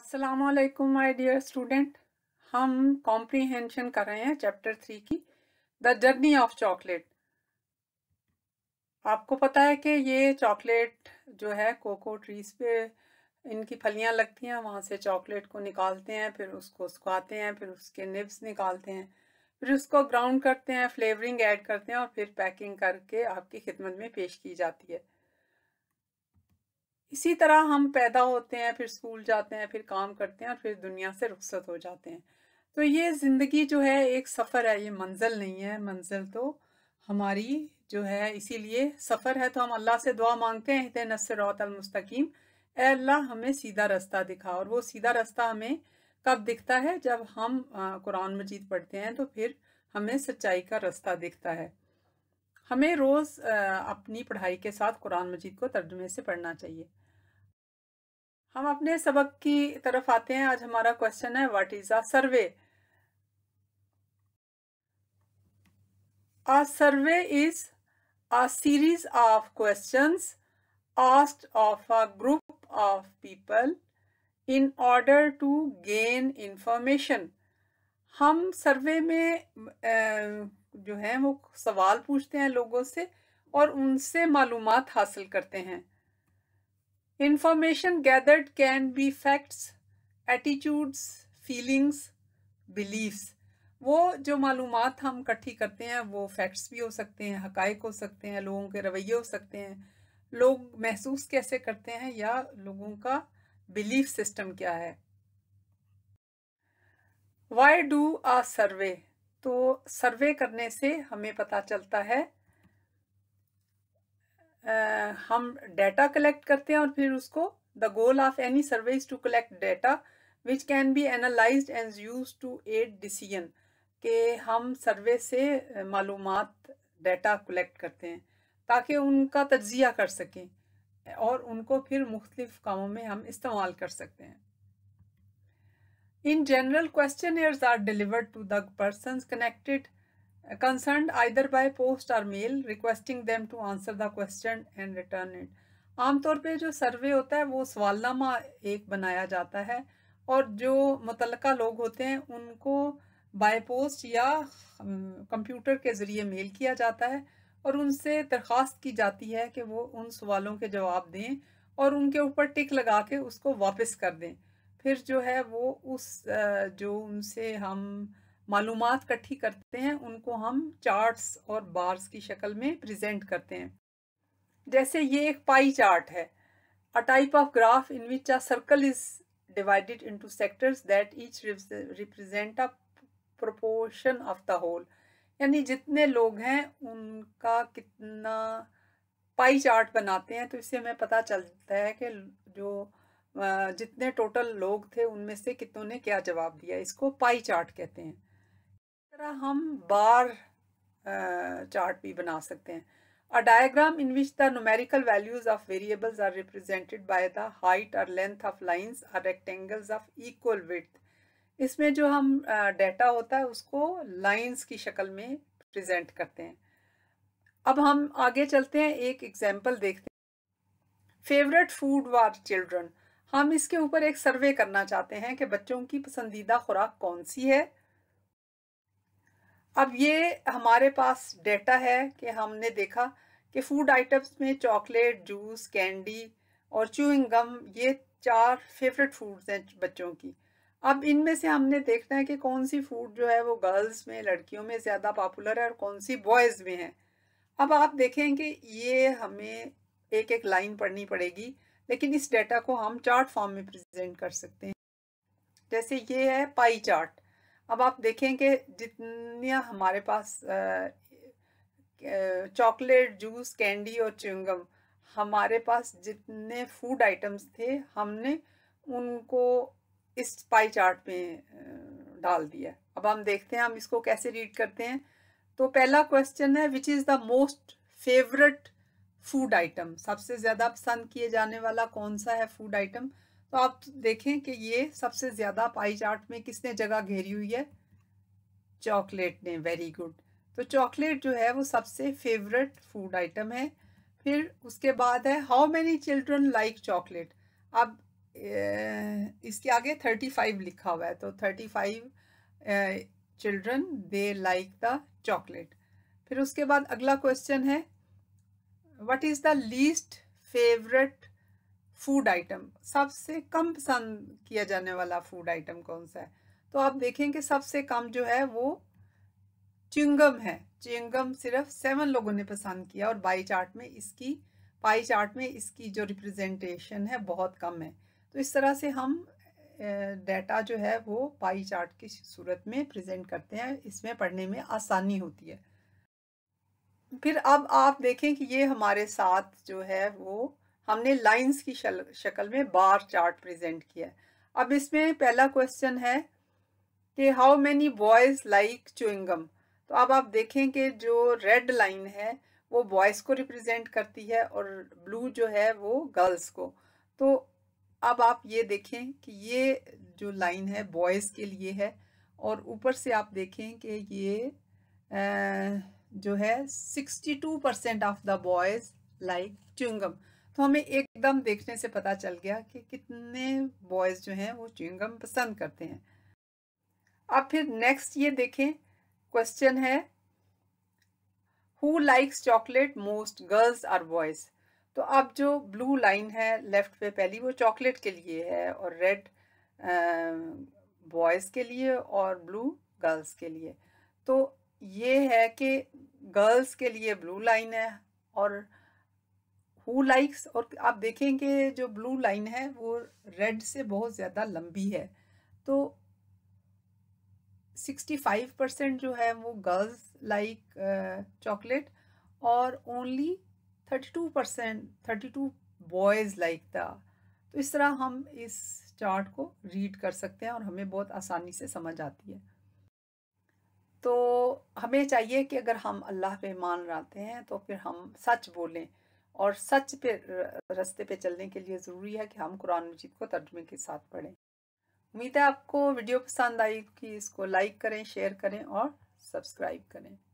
अस्सलाम वालेकुम my dear student हम कॉम्प्रीहेंशन कर रहे हैं चैप्टर थ्री की द जर्नी ऑफ चॉकलेट आपको पता है कि ये चॉकलेट जो है कोको ट्रीज पे इनकी फलियां लगती हैं वहाँ से चॉकलेट को निकालते हैं फिर उसको सुखाते हैं फिर उसके निब्स निकालते हैं फिर उसको ग्राउंड करते हैं फ्लेवरिंग ऐड करते हैं और फिर पैकिंग करके आपकी खिदमत में पेश की जाती है इसी तरह हम पैदा होते हैं फिर स्कूल जाते हैं फिर काम करते हैं और फिर दुनिया से रुखसत हो जाते हैं तो ये ज़िंदगी जो है एक सफ़र है ये मंजिल नहीं है मंजिल तो हमारी जो है इसीलिए सफ़र है तो हम अल्लाह से दुआ मांगते हैं इतने नसरतमस्तकीम ए अल्लाह हमें सीधा रास्ता दिखा और वो सीधा रास्ता हमें कब दिखता है जब हम कुरान मजीद पढ़ते हैं तो फिर हमें सच्चाई का रास्ता दिखता है हमें रोज़ अपनी पढ़ाई के साथ कुरान मजीद को तर्जुमे से पढ़ना चाहिए हम अपने सबक की तरफ आते हैं आज हमारा क्वेश्चन है what is a survey a survey is a series of questions asked of a group of people in order to gain information हम सर्वे में जो हैं वो सवाल पूछते हैं लोगों से और उनसे मालूम हासिल करते हैं information gathered can be facts attitudes feelings beliefs वो जो मालूम हम इकट्ठी करते हैं वो फैक्ट्स भी हो सकते हैं हक हो सकते हैं लोगों के रवैये हो सकते हैं लोग महसूस कैसे करते हैं या लोगों का बिलीफ सिस्टम क्या है वाई डू आ सर्वे तो सर्वे करने से हमें पता चलता है आ, हम डेटा कलेक्ट करते हैं और फिर उसको the goal of any survey is to collect data which can be analyse and use to aid decision के हम सर्वे से मालूम डेटा कलेक्ट करते हैं ताकि उनका तजिया कर सकें और उनको फिर मुख्तलिफ़ कामों में हम इस्तेमाल कर सकते हैं In general, questionnaires are delivered to the persons connected concerned either by post or mail requesting them to answer the question and return it. आमतौर पे जो सर्वे होता है वो सवालनामा एक बनाया जाता है और जो मुतल लोग होते हैं उनको बाय पोस्ट या कंप्यूटर के ज़रिए मेल किया जाता है और उनसे दरख्वास्त की जाती है कि वो उन सवालों के जवाब दें और उनके ऊपर टिक लगा के उसको वापस कर दें फिर जो है वो उस जो उनसे हम मालूम इकट्ठी करते हैं उनको हम चार्ट्स और बार्स की शक्ल में प्रेजेंट करते हैं जैसे ये एक पाई चार्ट है a type of graph in which a circle is divided into sectors that each represent a proportion of the whole यानी जितने लोग हैं उनका कितना पाई चार्ट बनाते हैं तो इससे हमें पता चलता है कि जो जितने टोटल लोग थे उनमें से कितनों ने क्या जवाब दिया इसको पाई चार्ट कहते हैं इस तरह हम बार चार्ट भी बना सकते हैं a diagram in which the numerical values of variables are represented by the height और length of lines or rectangles of equal width इसमें जो हम डेटा होता है उसको लाइंस की शक्ल में प्रेजेंट करते हैं अब हम आगे चलते हैं एक एग्जाम्पल देखते हैं फेवरेट फूड वार चिल्ड्रन हम इसके ऊपर एक सर्वे करना चाहते हैं कि बच्चों की पसंदीदा खुराक कौन सी है अब ये हमारे पास डेटा है कि हमने देखा कि फूड आइटम्स में चॉकलेट जूस कैंडी और चूइंग गम ये चार फेवरेट फूड्स हैं बच्चों की अब इनमें से हमने देखना है कि कौन सी फूड जो है वो गर्ल्स में लड़कियों में ज़्यादा पॉपुलर है और कौन सी बॉयज़ में है अब आप देखें कि ये हमें एक एक लाइन पढ़नी पड़ेगी लेकिन इस डेटा को हम चार्ट फॉर्म में प्रेजेंट कर सकते हैं जैसे ये है पाई चार्ट अब आप देखेंगे जितने हमारे पास चॉकलेट जूस कैंडी और च्युंगम हमारे पास जितने फूड आइटम्स थे हमने उनको इस पाई चार्ट में डाल दिया अब हम देखते हैं हम इसको कैसे रीड करते हैं तो पहला क्वेश्चन है which is the most favourite food item सबसे ज़्यादा पसंद किए जाने वाला कौन सा है फूड आइटम तो आप देखें कि ये सबसे ज़्यादा पाई चार्ट में किसने जगह घेरी हुई है चॉकलेट ने वेरी गुड तो चॉकलेट जो है वो सबसे फेवरेट फूड आइटम है फिर उसके बाद है how many children like chocolate अब इसके आगे थर्टी फाइव लिखा हुआ है तो thirty five children they like the chocolate फिर उसके बाद अगला क्वेश्चन है what is the least favourite food item सबसे कम पसंद किया जाने वाला फूड आइटम कौन सा है तो आप देखेंगे सबसे कम जो है वो चिंगम है चिंगम सिर्फ सेवन लोगों ने पसंद किया और बाई चार्ट में इसकी पाई चार्ट में इसकी जो रिप्रेजेंटेशन है बहुत कम है तो इस तरह से हम डाटा जो है वो पाई चार्ट की सूरत में प्रेजेंट करते हैं इसमें पढ़ने में आसानी होती है फिर अब आप देखें कि ये हमारे साथ जो है वो हमने लाइंस की शक्ल में बार चार्ट प्रेजेंट किया है अब इसमें पहला क्वेश्चन है कि how many boys like chewing gum तो अब आप देखें कि जो रेड लाइन है वो बॉयज़ को रिप्रेजेंट करती है और ब्लू जो है वो गर्ल्स को तो अब आप ये देखें कि ये जो लाइन है बॉयज़ के लिए है और ऊपर से आप देखें कि ये आ, जो है sixty two percent of the boys like chewing gum तो हमें एकदम देखने से पता चल गया कि कितने बॉयज़ जो हैं वो चुंगम पसंद करते हैं अब फिर नेक्स्ट ये देखें क्वेश्चन है who likes chocolate most girls or boys तो अब जो ब्लू लाइन है लेफ्ट पे पहली वो चॉकलेट के लिए है और रेड बॉयज़ के लिए और ब्लू गर्ल्स के लिए तो ये है कि गर्ल्स के लिए ब्लू लाइन है और हु लाइक्स और आप देखेंगे जो ब्लू लाइन है वो रेड से बहुत ज़्यादा लंबी है तो सिक्सटी फाइव परसेंट जो है वो गर्ल्स लाइक चॉकलेट और only thirty two percent thirty two boys like the तो इस तरह हम इस चार्ट को रीड कर सकते हैं और हमें बहुत आसानी से समझ आती है तो हमें चाहिए कि अगर हम अल्लाह पे ईमान रहते हैं तो फिर हम सच बोलें और सच पे रास्ते पे चलने के लिए ज़रूरी है कि हम कुरान मजीद को तर्जमे के साथ पढ़ें उम्मीद है आपको वीडियो पसंद आई कि इसको लाइक करें शेयर करें और सब्सक्राइब करें